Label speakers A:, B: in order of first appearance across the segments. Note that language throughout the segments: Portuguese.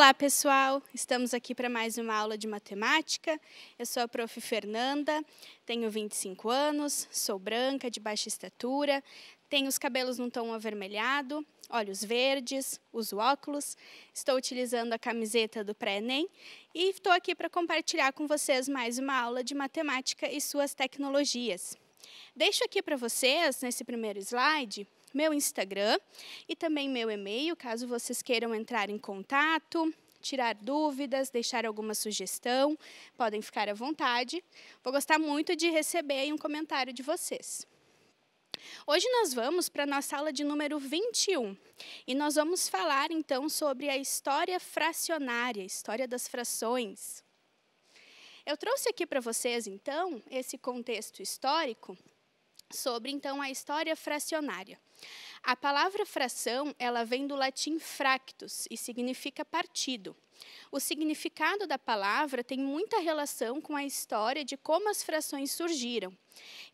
A: Olá, pessoal! Estamos aqui para mais uma aula de matemática. Eu sou a prof. Fernanda, tenho 25 anos, sou branca, de baixa estatura, tenho os cabelos num tom avermelhado, olhos verdes, uso óculos, estou utilizando a camiseta do pré-ENEM e estou aqui para compartilhar com vocês mais uma aula de matemática e suas tecnologias. Deixo aqui para vocês, nesse primeiro slide, meu Instagram e também meu e-mail, caso vocês queiram entrar em contato, tirar dúvidas, deixar alguma sugestão, podem ficar à vontade. Vou gostar muito de receber um comentário de vocês. Hoje nós vamos para a nossa aula de número 21 e nós vamos falar então sobre a história fracionária, história das frações. Eu trouxe aqui para vocês então esse contexto histórico sobre então a história fracionária. A palavra fração, ela vem do latim fractus e significa partido. O significado da palavra tem muita relação com a história de como as frações surgiram.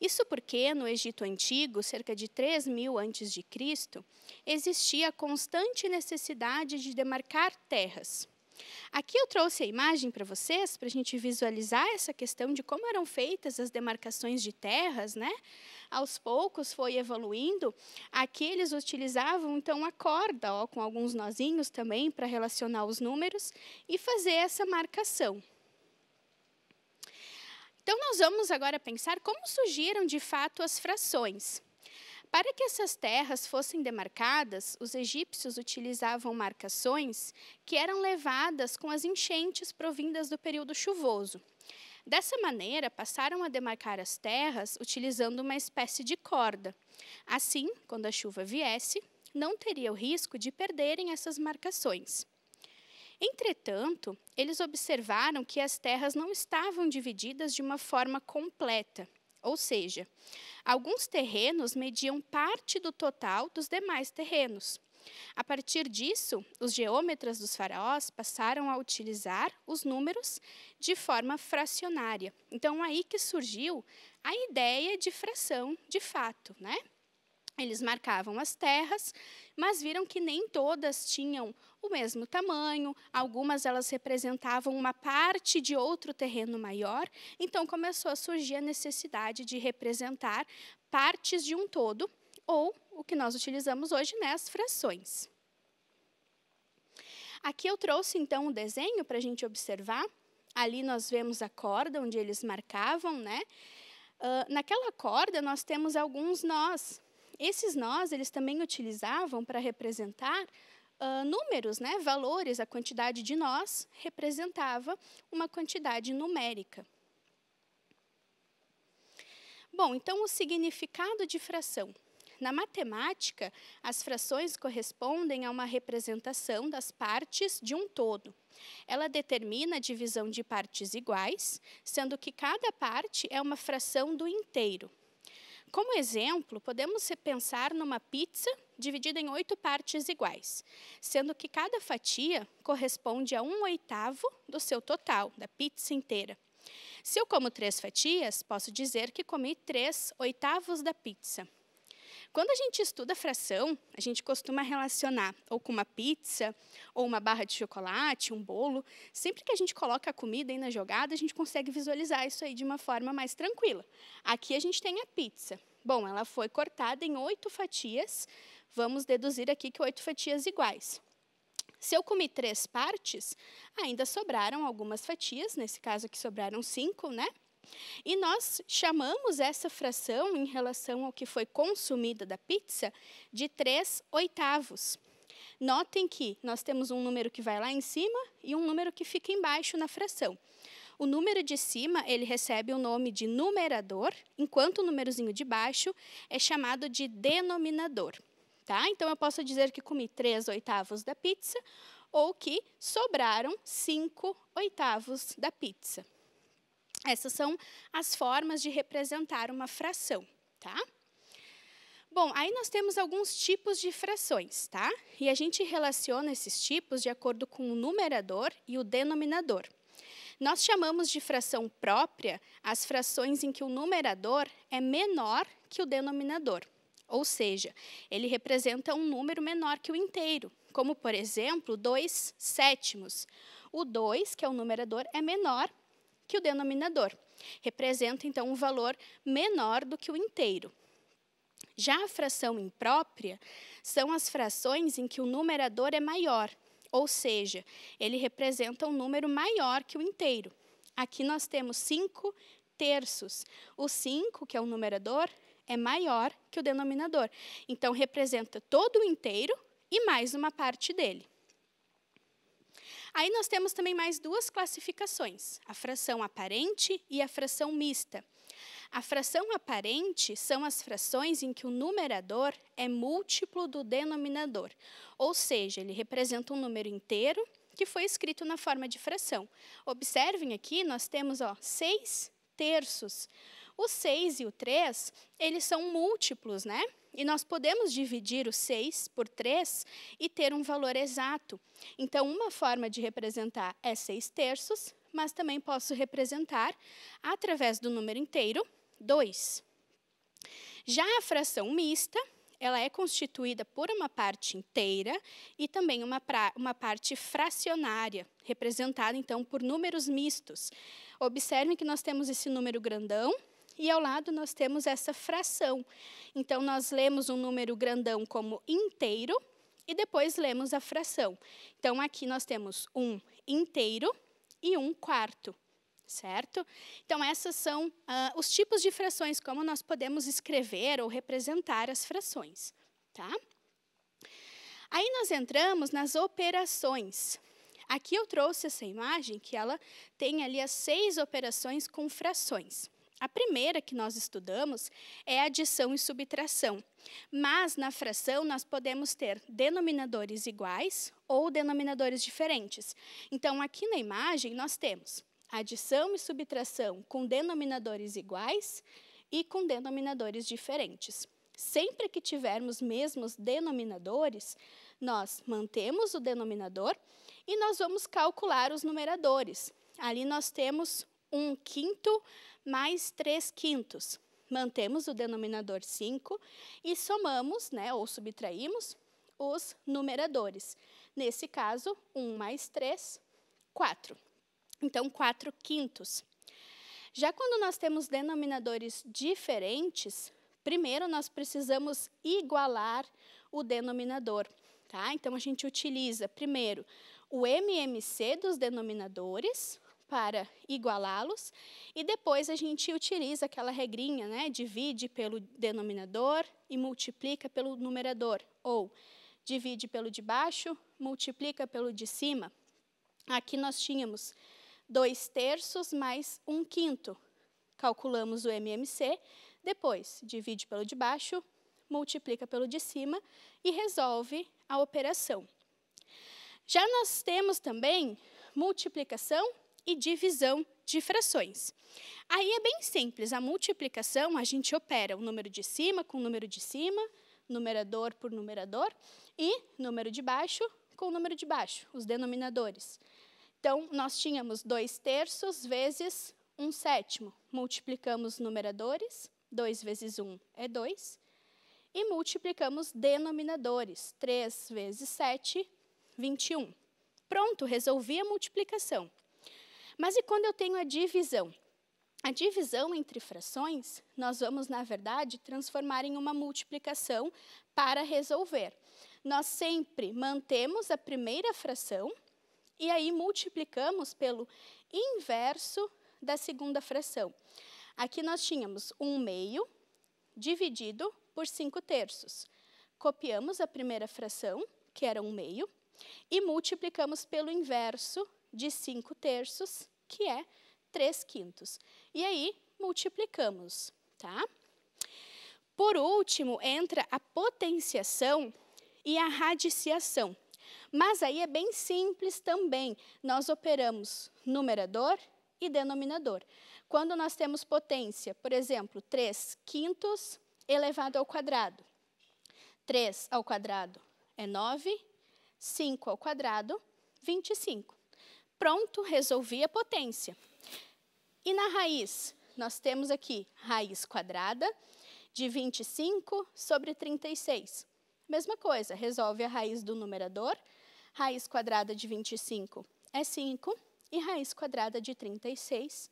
A: Isso porque no Egito Antigo, cerca de 3000 mil antes de Cristo, existia a constante necessidade de demarcar terras. Aqui eu trouxe a imagem para vocês, para a gente visualizar essa questão de como eram feitas as demarcações de terras, né? aos poucos foi evoluindo, aqui eles utilizavam então a corda, ó, com alguns nozinhos também para relacionar os números e fazer essa marcação. Então, nós vamos agora pensar como surgiram de fato as frações. Para que essas terras fossem demarcadas, os egípcios utilizavam marcações que eram levadas com as enchentes provindas do período chuvoso. Dessa maneira, passaram a demarcar as terras utilizando uma espécie de corda. Assim, quando a chuva viesse, não teria o risco de perderem essas marcações. Entretanto, eles observaram que as terras não estavam divididas de uma forma completa, ou seja, alguns terrenos mediam parte do total dos demais terrenos. A partir disso, os geômetras dos faraós passaram a utilizar os números de forma fracionária. Então, aí que surgiu a ideia de fração de fato, né? Eles marcavam as terras, mas viram que nem todas tinham o mesmo tamanho, algumas elas representavam uma parte de outro terreno maior, então começou a surgir a necessidade de representar partes de um todo ou o que nós utilizamos hoje, né, as frações. Aqui eu trouxe, então, um desenho para a gente observar. Ali nós vemos a corda onde eles marcavam, né? Uh, naquela corda nós temos alguns nós. Esses nós eles também utilizavam para representar uh, números, né? Valores, a quantidade de nós representava uma quantidade numérica. Bom, então o significado de fração. Na matemática, as frações correspondem a uma representação das partes de um todo. Ela determina a divisão de partes iguais, sendo que cada parte é uma fração do inteiro. Como exemplo, podemos pensar numa pizza dividida em oito partes iguais, sendo que cada fatia corresponde a um oitavo do seu total, da pizza inteira. Se eu como três fatias, posso dizer que comi três oitavos da pizza. Quando a gente estuda fração, a gente costuma relacionar ou com uma pizza, ou uma barra de chocolate, um bolo. Sempre que a gente coloca a comida aí na jogada, a gente consegue visualizar isso aí de uma forma mais tranquila. Aqui a gente tem a pizza. Bom, ela foi cortada em oito fatias. Vamos deduzir aqui que oito fatias iguais. Se eu comi três partes, ainda sobraram algumas fatias, nesse caso aqui sobraram cinco, né? E nós chamamos essa fração, em relação ao que foi consumida da pizza, de 3 oitavos. Notem que nós temos um número que vai lá em cima e um número que fica embaixo na fração. O número de cima, ele recebe o nome de numerador, enquanto o númerozinho de baixo é chamado de denominador. Tá? Então, eu posso dizer que comi 3 oitavos da pizza ou que sobraram 5 oitavos da pizza. Essas são as formas de representar uma fração, tá? Bom, aí nós temos alguns tipos de frações, tá? E a gente relaciona esses tipos de acordo com o numerador e o denominador. Nós chamamos de fração própria as frações em que o numerador é menor que o denominador, ou seja, ele representa um número menor que o inteiro, como, por exemplo, 2 sétimos. O 2, que é o numerador, é menor que o denominador. Representa, então, um valor menor do que o inteiro. Já a fração imprópria são as frações em que o numerador é maior, ou seja, ele representa um número maior que o inteiro. Aqui nós temos 5 terços. O 5, que é o numerador, é maior que o denominador. Então, representa todo o inteiro e mais uma parte dele. Aí nós temos também mais duas classificações: a fração aparente e a fração mista. A fração aparente são as frações em que o numerador é múltiplo do denominador, ou seja, ele representa um número inteiro que foi escrito na forma de fração. Observem aqui, nós temos ó, 6 terços. O 6 e o 3, eles são múltiplos, né? E nós podemos dividir o 6 por 3 e ter um valor exato. Então, uma forma de representar é 6 terços, mas também posso representar através do número inteiro, 2. Já a fração mista, ela é constituída por uma parte inteira e também uma, pra, uma parte fracionária, representada então por números mistos. Observem que nós temos esse número grandão, e ao lado nós temos essa fração. Então, nós lemos um número grandão como inteiro e depois lemos a fração. Então, aqui nós temos um inteiro e um quarto, certo? Então, esses são ah, os tipos de frações, como nós podemos escrever ou representar as frações, tá? Aí nós entramos nas operações. Aqui eu trouxe essa imagem que ela tem ali as seis operações com frações. A primeira que nós estudamos é adição e subtração, mas na fração nós podemos ter denominadores iguais ou denominadores diferentes. Então, aqui na imagem, nós temos adição e subtração com denominadores iguais e com denominadores diferentes. Sempre que tivermos mesmos denominadores, nós mantemos o denominador e nós vamos calcular os numeradores. Ali nós temos um quinto mais três quintos. Mantemos o denominador 5 e somamos, né, ou subtraímos, os numeradores. Nesse caso, 1 mais 3, 4. Então, 4 quintos. Já quando nós temos denominadores diferentes, primeiro nós precisamos igualar o denominador. Tá? Então, a gente utiliza primeiro o MMC dos denominadores, para igualá-los, e depois a gente utiliza aquela regrinha, né? Divide pelo denominador e multiplica pelo numerador, ou divide pelo de baixo, multiplica pelo de cima. Aqui nós tínhamos 2 terços mais 1 um quinto. Calculamos o MMC, depois divide pelo de baixo, multiplica pelo de cima e resolve a operação. Já nós temos também multiplicação e divisão de frações. Aí é bem simples, a multiplicação a gente opera o número de cima com o número de cima, numerador por numerador, e número de baixo com o número de baixo, os denominadores. Então, nós tínhamos 2 terços vezes 1 um sétimo. Multiplicamos numeradores, 2 vezes 1 um é 2, e multiplicamos denominadores, 3 vezes 7, 21. Pronto, resolvi a multiplicação. Mas e quando eu tenho a divisão? A divisão entre frações, nós vamos, na verdade, transformar em uma multiplicação para resolver. Nós sempre mantemos a primeira fração e aí multiplicamos pelo inverso da segunda fração. Aqui nós tínhamos 1 meio dividido por 5 terços. Copiamos a primeira fração, que era 1 meio, e multiplicamos pelo inverso de 5 terços, que é 3 quintos. E aí, multiplicamos, tá? Por último, entra a potenciação e a radiciação. Mas aí é bem simples também. Nós operamos numerador e denominador. Quando nós temos potência, por exemplo, 3 quintos elevado ao quadrado. 3 ao quadrado é 9, 5 ao quadrado, 25. Pronto, resolvi a potência. E na raiz, nós temos aqui raiz quadrada de 25 sobre 36. Mesma coisa, resolve a raiz do numerador. Raiz quadrada de 25 é 5 e raiz quadrada de 36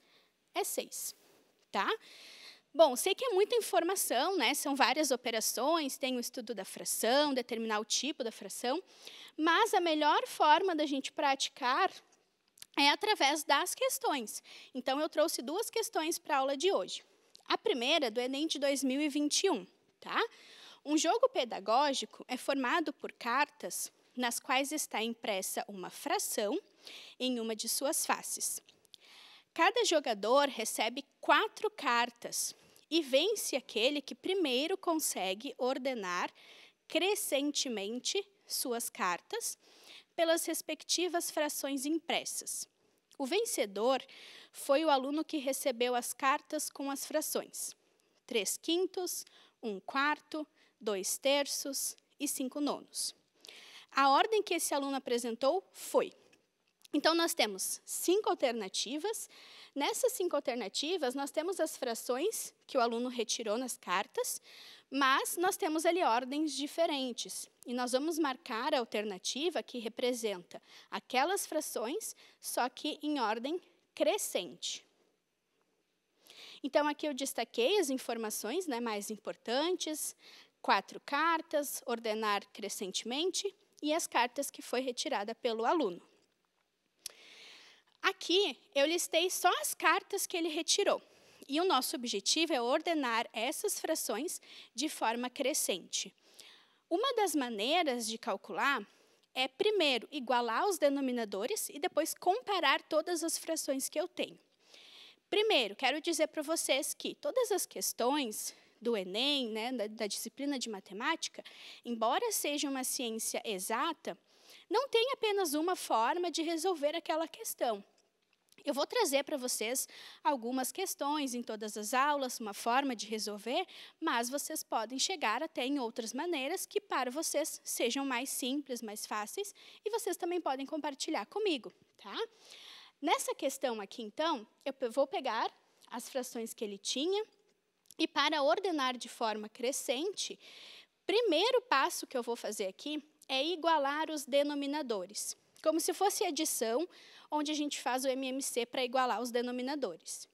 A: é 6, tá? Bom, sei que é muita informação, né? São várias operações, tem o estudo da fração, determinar o tipo da fração, mas a melhor forma da gente praticar é através das questões. Então, eu trouxe duas questões para a aula de hoje. A primeira, do Enem de 2021. Tá? Um jogo pedagógico é formado por cartas nas quais está impressa uma fração em uma de suas faces. Cada jogador recebe quatro cartas e vence aquele que primeiro consegue ordenar crescentemente suas cartas pelas respectivas frações impressas. O vencedor foi o aluno que recebeu as cartas com as frações: 3 quintos, 1 quarto, 2 terços e 5 nonos. A ordem que esse aluno apresentou foi. Então, nós temos cinco alternativas. Nessas cinco alternativas, nós temos as frações que o aluno retirou nas cartas, mas nós temos ali ordens diferentes. E nós vamos marcar a alternativa que representa aquelas frações, só que em ordem crescente. Então, aqui eu destaquei as informações né, mais importantes, quatro cartas, ordenar crescentemente e as cartas que foi retirada pelo aluno. Aqui eu listei só as cartas que ele retirou. E o nosso objetivo é ordenar essas frações de forma crescente. Uma das maneiras de calcular é, primeiro, igualar os denominadores e depois comparar todas as frações que eu tenho. Primeiro, quero dizer para vocês que todas as questões do Enem, né, da, da, disciplina de matemática, embora seja uma ciência exata, não tem apenas uma forma de resolver aquela questão. Eu vou trazer para vocês algumas questões em todas as aulas, uma forma de resolver, mas vocês podem chegar até em outras maneiras que para vocês sejam mais simples, mais fáceis, e vocês também podem compartilhar comigo, tá? Nessa questão aqui, então, eu vou pegar as frações que ele tinha e para ordenar de forma crescente, primeiro passo que eu vou fazer aqui é igualar os denominadores, como se fosse adição onde a gente faz o MMC para igualar os denominadores.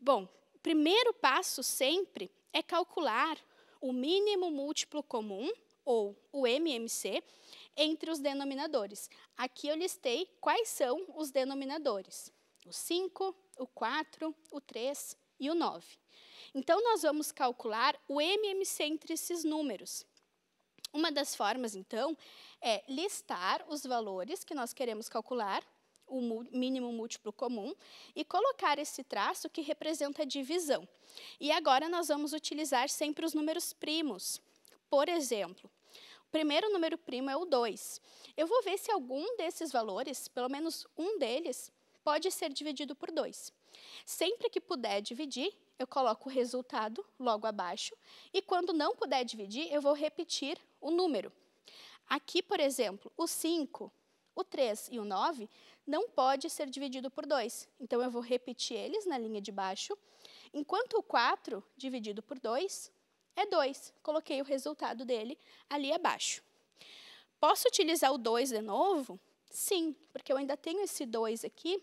A: Bom, o primeiro passo sempre é calcular o mínimo múltiplo comum, ou o MMC, entre os denominadores. Aqui eu listei quais são os denominadores: o 5, o 4, o 3 e o 9. Então, nós vamos calcular o MMC entre esses números. Uma das formas, então, é listar os valores que nós queremos calcular, o mínimo múltiplo comum, e colocar esse traço que representa a divisão. E agora nós vamos utilizar sempre os números primos. Por exemplo, o primeiro número primo é o 2. Eu vou ver se algum desses valores, pelo menos um deles, pode ser dividido por 2. Sempre que puder dividir, eu coloco o resultado logo abaixo, e quando não puder dividir, eu vou repetir o número. Aqui, por exemplo, o 5, o 3 e o 9 não pode ser dividido por 2. Então, eu vou repetir eles na linha de baixo. Enquanto o 4 dividido por 2 é 2. Coloquei o resultado dele ali abaixo. Posso utilizar o 2 de novo? Sim, porque eu ainda tenho esse 2 aqui,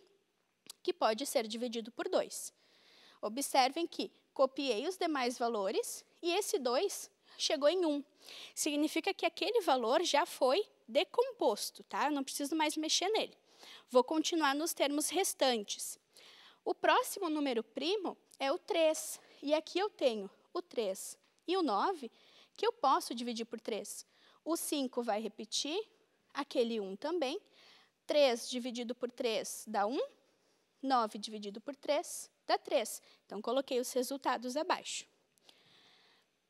A: que pode ser dividido por 2. Observem que copiei os demais valores e esse 2 chegou em 1. Significa que aquele valor já foi decomposto, tá? Eu não preciso mais mexer nele. Vou continuar nos termos restantes. O próximo número primo é o 3. E aqui eu tenho o 3 e o 9, que eu posso dividir por 3. O 5 vai repetir, aquele 1 também. 3 dividido por 3 dá 1. 9 dividido por 3 dá 3. Então, coloquei os resultados abaixo.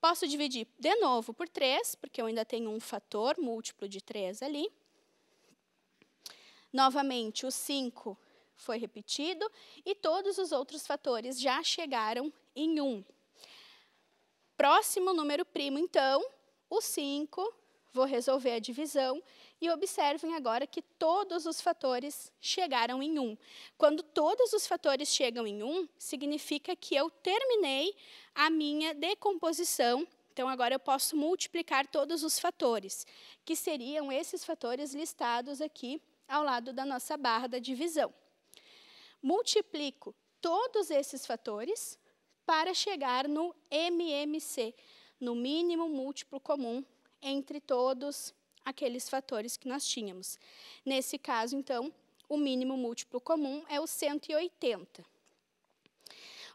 A: Posso dividir de novo por 3, porque eu ainda tenho um fator múltiplo de 3 ali. Novamente, o 5 foi repetido e todos os outros fatores já chegaram em 1. Próximo número primo, então, o 5, vou resolver a divisão e observem agora que todos os fatores chegaram em 1. Quando todos os fatores chegam em um, significa que eu terminei a minha decomposição. Então, agora eu posso multiplicar todos os fatores, que seriam esses fatores listados aqui ao lado da nossa barra da divisão. Multiplico todos esses fatores para chegar no MMC, no mínimo múltiplo comum entre todos aqueles fatores que nós tínhamos. Nesse caso, então, o mínimo múltiplo comum é o 180.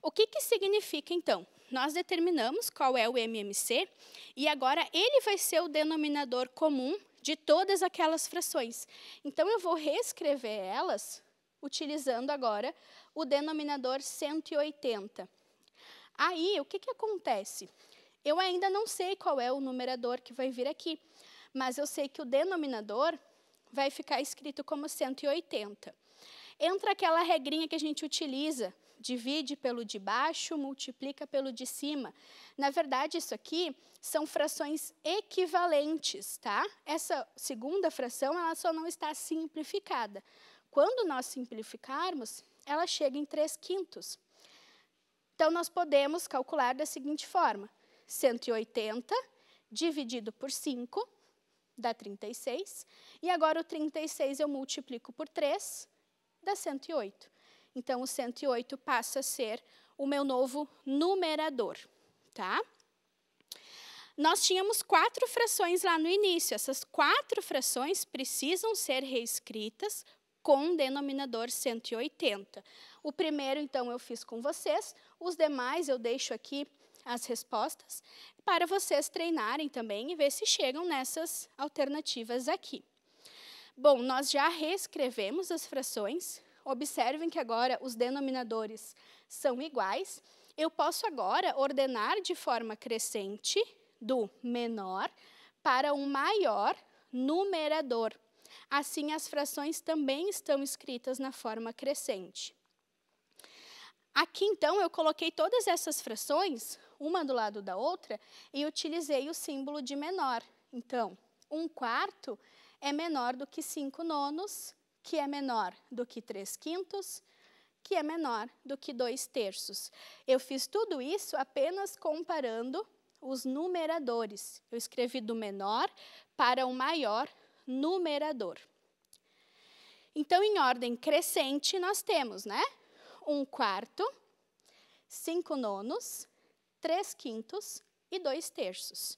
A: O que, que significa, então? Nós determinamos qual é o MMC e agora ele vai ser o denominador comum de todas aquelas frações. Então, eu vou reescrever elas utilizando agora o denominador 180. Aí, o que, que acontece? Eu ainda não sei qual é o numerador que vai vir aqui, mas eu sei que o denominador vai ficar escrito como 180. Entra aquela regrinha que a gente utiliza, divide pelo de baixo, multiplica pelo de cima. Na verdade, isso aqui são frações equivalentes, tá? Essa segunda fração, ela só não está simplificada. Quando nós simplificarmos, ela chega em 3 quintos. Então, nós podemos calcular da seguinte forma: 180 dividido por 5 dá 36. E agora o 36 eu multiplico por 3, dá 108. Então, o 108 passa a ser o meu novo numerador, tá? Nós tínhamos quatro frações lá no início. Essas quatro frações precisam ser reescritas com o denominador 180. O primeiro, então, eu fiz com vocês. Os demais eu deixo aqui as respostas para vocês treinarem também e ver se chegam nessas alternativas aqui. Bom, nós já reescrevemos as frações. Observem que agora os denominadores são iguais. Eu posso agora ordenar de forma crescente do menor para um maior numerador. Assim, as frações também estão escritas na forma crescente. Aqui, então, eu coloquei todas essas frações uma do lado da outra, e utilizei o símbolo de menor. Então, um quarto é menor do que cinco nonos, que é menor do que três quintos, que é menor do que dois terços. Eu fiz tudo isso apenas comparando os numeradores. Eu escrevi do menor para o maior numerador. Então, em ordem crescente, nós temos, né? Um quarto, cinco nonos, 3 quintos e 2 terços.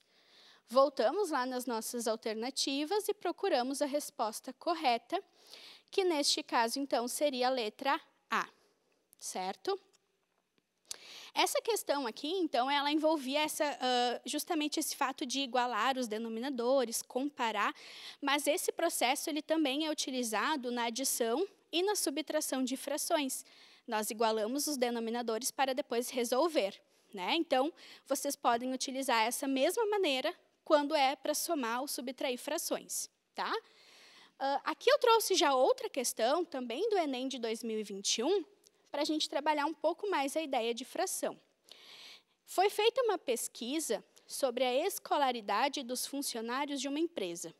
A: Voltamos lá nas nossas alternativas e procuramos a resposta correta, que neste caso, então, seria a letra A, certo? Essa questão aqui, então, ela envolvia essa, uh, justamente esse fato de igualar os denominadores, comparar, mas esse processo ele também é utilizado na adição e na subtração de frações. Nós igualamos os denominadores para depois resolver. Né? Então, vocês podem utilizar essa mesma maneira quando é para somar ou subtrair frações. Tá? Uh, aqui eu trouxe já outra questão, também do Enem de 2021, para a gente trabalhar um pouco mais a ideia de fração. Foi feita uma pesquisa sobre a escolaridade dos funcionários de uma empresa.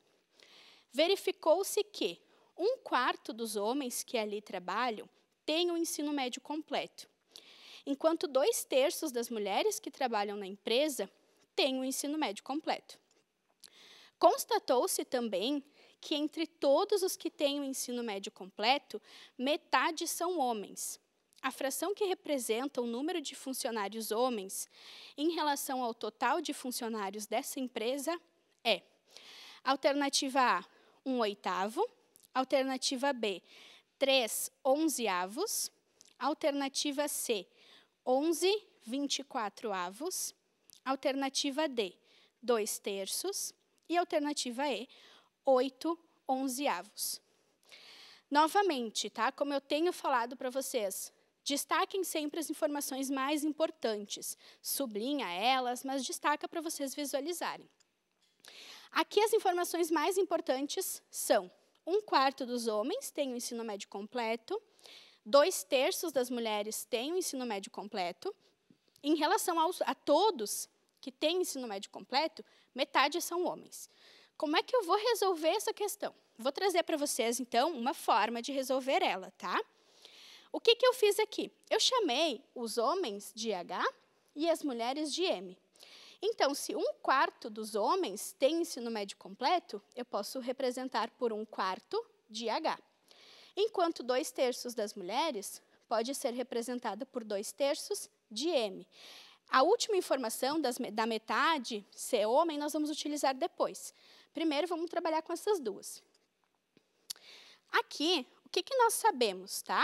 A: Verificou-se que um quarto dos homens que ali trabalham tem o ensino médio completo enquanto dois terços das mulheres que trabalham na empresa têm o ensino médio completo. Constatou-se também que entre todos os que têm o ensino médio completo, metade são homens. A fração que representa o número de funcionários homens em relação ao total de funcionários dessa empresa é: alternativa A, um oitavo, alternativa B, três onzeavos, alternativa C, 11 24 avos, alternativa D, 2 terços, e alternativa E, 8 11 avos. Novamente, tá? Como eu tenho falado para vocês, destaquem sempre as informações mais importantes, sublinha elas, mas destaca para vocês visualizarem. Aqui as informações mais importantes são: um quarto dos homens tem o ensino médio completo, dois terços das mulheres têm o ensino médio completo. Em relação aos, a todos que têm ensino médio completo, metade são homens. Como é que eu vou resolver essa questão? Vou trazer para vocês, então, uma forma de resolver ela, tá? O que, que eu fiz aqui? Eu chamei os homens de H e as mulheres de M. Então, se um quarto dos homens tem ensino médio completo, eu posso representar por um quarto de H enquanto dois terços das mulheres pode ser representada por dois terços de M. A última informação das, da metade, ser é homem, nós vamos utilizar depois. Primeiro, vamos trabalhar com essas duas. Aqui, o que, que nós sabemos, tá?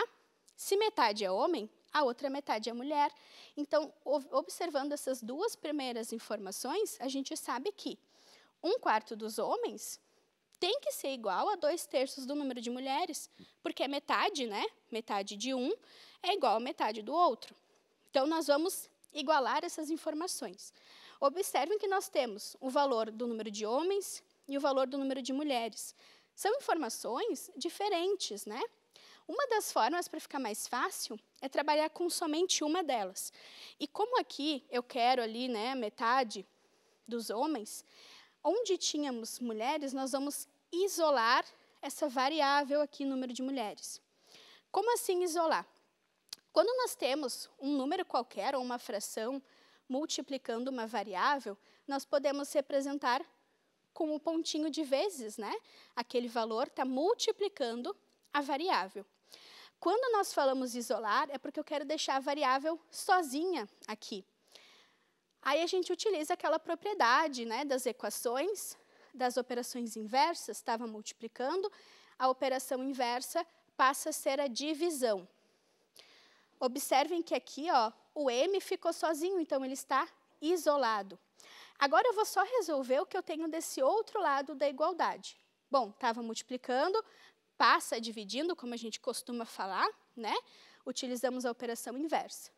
A: Se metade é homem, a outra metade é mulher. Então, observando essas duas primeiras informações, a gente sabe que um quarto dos homens tem que ser igual a dois terços do número de mulheres, porque é metade, né? Metade de um é igual a metade do outro. Então, nós vamos igualar essas informações. Observem que nós temos o valor do número de homens e o valor do número de mulheres. São informações diferentes, né? Uma das formas para ficar mais fácil é trabalhar com somente uma delas. E como aqui eu quero ali, né, metade dos homens, onde tínhamos mulheres, nós vamos isolar essa variável aqui, número de mulheres. Como assim isolar? Quando nós temos um número qualquer ou uma fração multiplicando uma variável, nós podemos representar com o um pontinho de vezes, né? Aquele valor está multiplicando a variável. Quando nós falamos isolar, é porque eu quero deixar a variável sozinha aqui. Aí a gente utiliza aquela propriedade né, das equações das operações inversas, estava multiplicando, a operação inversa passa a ser a divisão. Observem que aqui ó, o M ficou sozinho, então ele está isolado. Agora eu vou só resolver o que eu tenho desse outro lado da igualdade. Bom, estava multiplicando, passa dividindo, como a gente costuma falar, né? Utilizamos a operação inversa.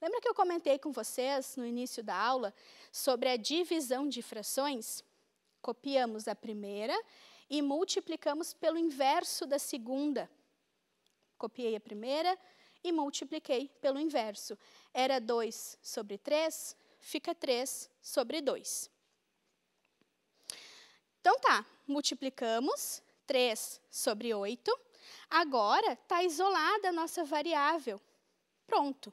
A: Lembra que eu comentei com vocês no início da aula sobre a divisão de frações? Copiamos a primeira e multiplicamos pelo inverso da segunda. Copiei a primeira e multipliquei pelo inverso. Era 2 sobre 3, fica 3 sobre 2. Então tá, multiplicamos 3 sobre 8. Agora está isolada a nossa variável. Pronto.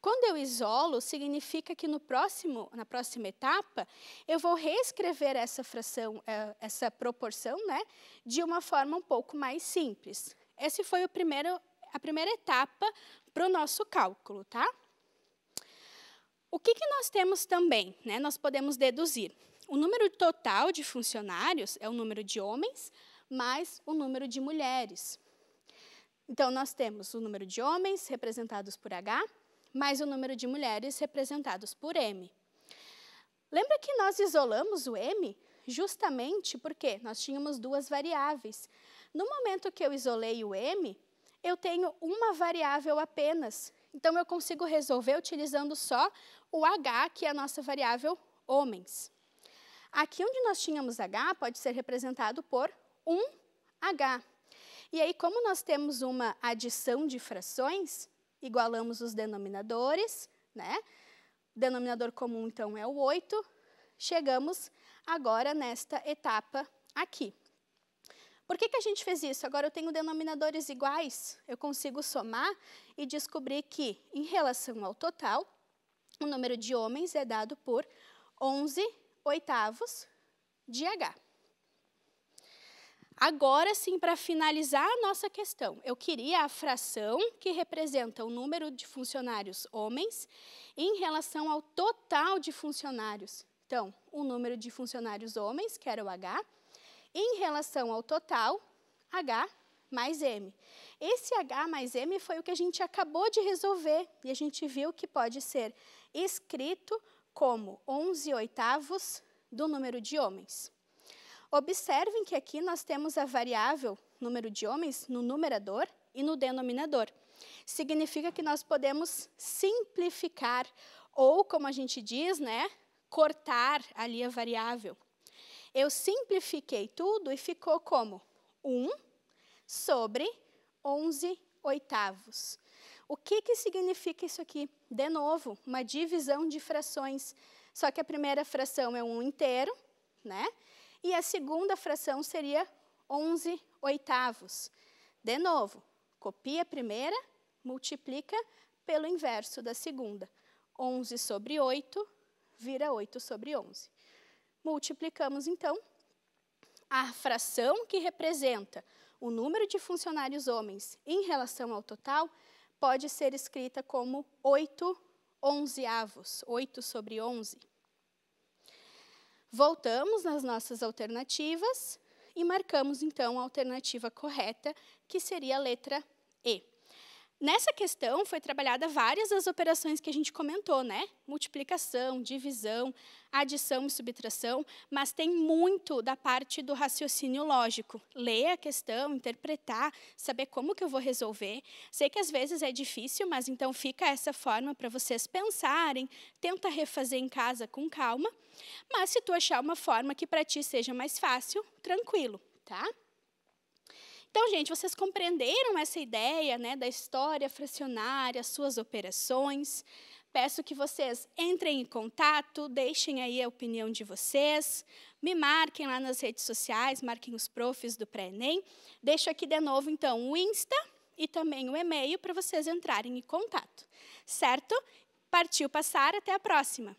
A: Quando eu isolo, significa que no próximo, na próxima etapa, eu vou reescrever essa fração, eh, essa proporção, né, de uma forma um pouco mais simples. Esse foi o primeiro, a primeira etapa para o nosso cálculo, tá? O que, que nós temos também, né? Nós podemos deduzir. O número total de funcionários é o número de homens mais o número de mulheres. Então, nós temos o número de homens representados por H, mais o número de mulheres representados por M. Lembra que nós isolamos o M justamente porque nós tínhamos duas variáveis. No momento que eu isolei o M, eu tenho uma variável apenas. Então, eu consigo resolver utilizando só o H, que é a nossa variável homens. Aqui onde nós tínhamos H, pode ser representado por 1H. E aí, como nós temos uma adição de frações, igualamos os denominadores, né? O denominador comum, então, é o 8. Chegamos agora nesta etapa aqui. Por que, que a gente fez isso? Agora eu tenho denominadores iguais, eu consigo somar e descobrir que, em relação ao total, o número de homens é dado por 11 oitavos de H. Agora sim, para finalizar a nossa questão, eu queria a fração que representa o número de funcionários homens em relação ao total de funcionários. Então, o número de funcionários homens, que era o H, em relação ao total, H mais M. Esse H mais M foi o que a gente acabou de resolver e a gente viu que pode ser escrito como 11 oitavos do número de homens. Observem que aqui nós temos a variável número de homens no numerador e no denominador. Significa que nós podemos simplificar ou, como a gente diz, né, cortar ali a variável. Eu simplifiquei tudo e ficou como 1 sobre 11 oitavos. O que, que significa isso aqui? De novo, uma divisão de frações. Só que a primeira fração é um inteiro, né? e a segunda fração seria 11 oitavos. De novo, copia a primeira, multiplica pelo inverso da segunda. 11 sobre 8 vira 8 sobre 11. Multiplicamos, então, a fração que representa o número de funcionários homens em relação ao total pode ser escrita como 8 onzeavos, 8 sobre 11. Voltamos nas nossas alternativas e marcamos, então, a alternativa correta, que seria a letra E. Nessa questão foi trabalhada várias das operações que a gente comentou, né? Multiplicação, divisão, adição e subtração, mas tem muito da parte do raciocínio lógico. Ler a questão, interpretar, saber como que eu vou resolver. Sei que às vezes é difícil, mas então fica essa forma para vocês pensarem, tenta refazer em casa com calma, mas se tu achar uma forma que para ti seja mais fácil, tranquilo, tá? Então, gente, vocês compreenderam essa ideia né, da história fracionária, suas operações? Peço que vocês entrem em contato, deixem aí a opinião de vocês, me marquem lá nas redes sociais, marquem os profs do pré-ENEM. Deixo aqui de novo, então, o Insta e também o e-mail para vocês entrarem em contato. Certo? Partiu passar, até a próxima!